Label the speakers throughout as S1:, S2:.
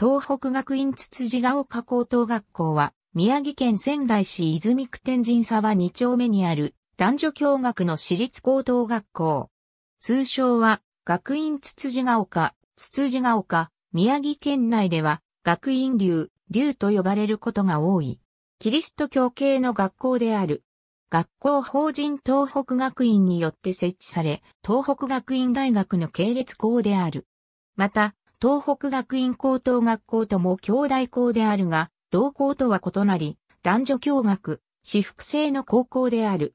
S1: 東北学院つつじが丘高等学校は、宮城県仙台市泉区天神沢2丁目にある男女共学の私立高等学校。通称は、学院つつじが丘、つつじが丘、宮城県内では、学院流、流と呼ばれることが多い。キリスト教系の学校である。学校法人東北学院によって設置され、東北学院大学の系列校である。また、東北学院高等学校とも兄弟校であるが、同校とは異なり、男女共学、私服制の高校である。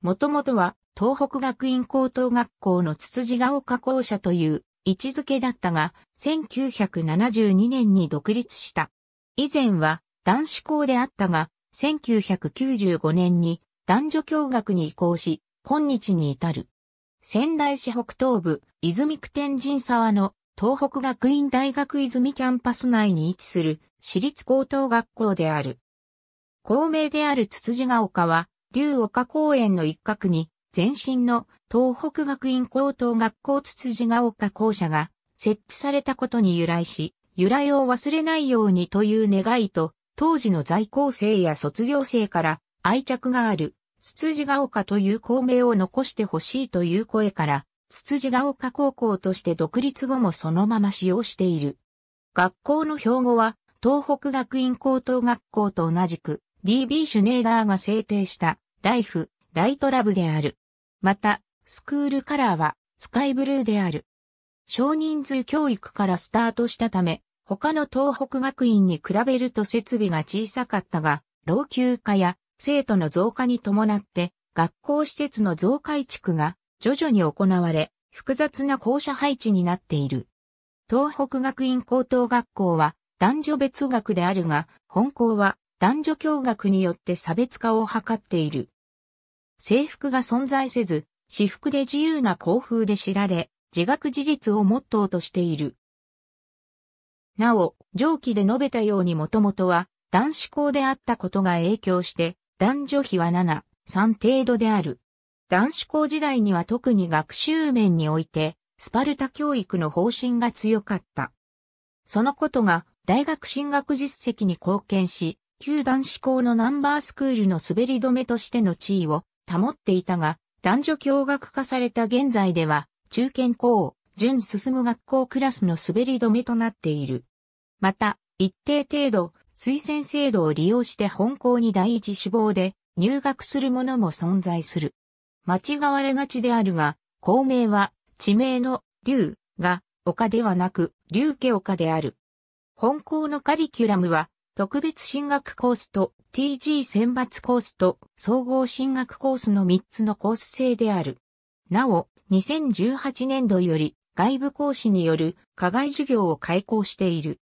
S1: もともとは、東北学院高等学校のつつじが丘校舎という位置づけだったが、1972年に独立した。以前は男子校であったが、1995年に男女共学に移行し、今日に至る。仙台市北東部、泉区天神沢の東北学院大学泉キャンパス内に位置する私立高等学校である。校名であるつつじが丘は、竜丘公園の一角に、前身の東北学院高等学校つつじが丘校舎が設置されたことに由来し、由来を忘れないようにという願いと、当時の在校生や卒業生から愛着がある、つつじが丘という校名を残してほしいという声から、つつじが丘高校として独立後もそのまま使用している。学校の標語は、東北学院高等学校と同じく、D.B. シュネーダーが制定した、ライフ、ライトラブである。また、スクールカラーは、スカイブルーである。少人数教育からスタートしたため、他の東北学院に比べると設備が小さかったが、老朽化や生徒の増加に伴って、学校施設の増改築が徐々に行われ、複雑な校舎配置になっている。東北学院高等学校は男女別学であるが、本校は男女共学によって差別化を図っている。制服が存在せず、私服で自由な校風で知られ、自学自立をモットーとしている。なお、上記で述べたようにもともとは男子校であったことが影響して、男女比は7、3程度である。男子校時代には特に学習面において、スパルタ教育の方針が強かった。そのことが、大学進学実績に貢献し、旧男子校のナンバースクールの滑り止めとしての地位を保っていたが、男女共学化された現在では、中堅校、準進む学校クラスの滑り止めとなっている。また、一定程度、推薦制度を利用して本校に第一志望で入学する者も存在する。間違われがちであるが、公明は地名の竜が丘ではなく竜家丘である。本校のカリキュラムは特別進学コースと TG 選抜コースと総合進学コースの3つのコース制である。なお、2018年度より外部講師による課外授業を開講している。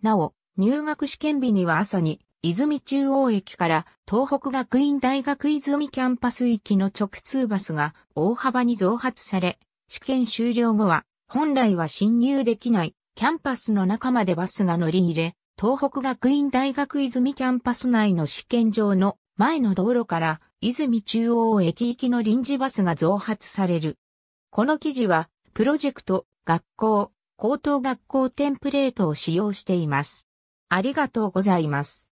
S1: なお、入学試験日には朝に泉中央駅から東北学院大学泉キャンパス行きの直通バスが大幅に増発され、試験終了後は本来は侵入できないキャンパスの中までバスが乗り入れ、東北学院大学泉キャンパス内の試験場の前の道路から泉中央駅行きの臨時バスが増発される。この記事はプロジェクト、学校、高等学校テンプレートを使用しています。ありがとうございます。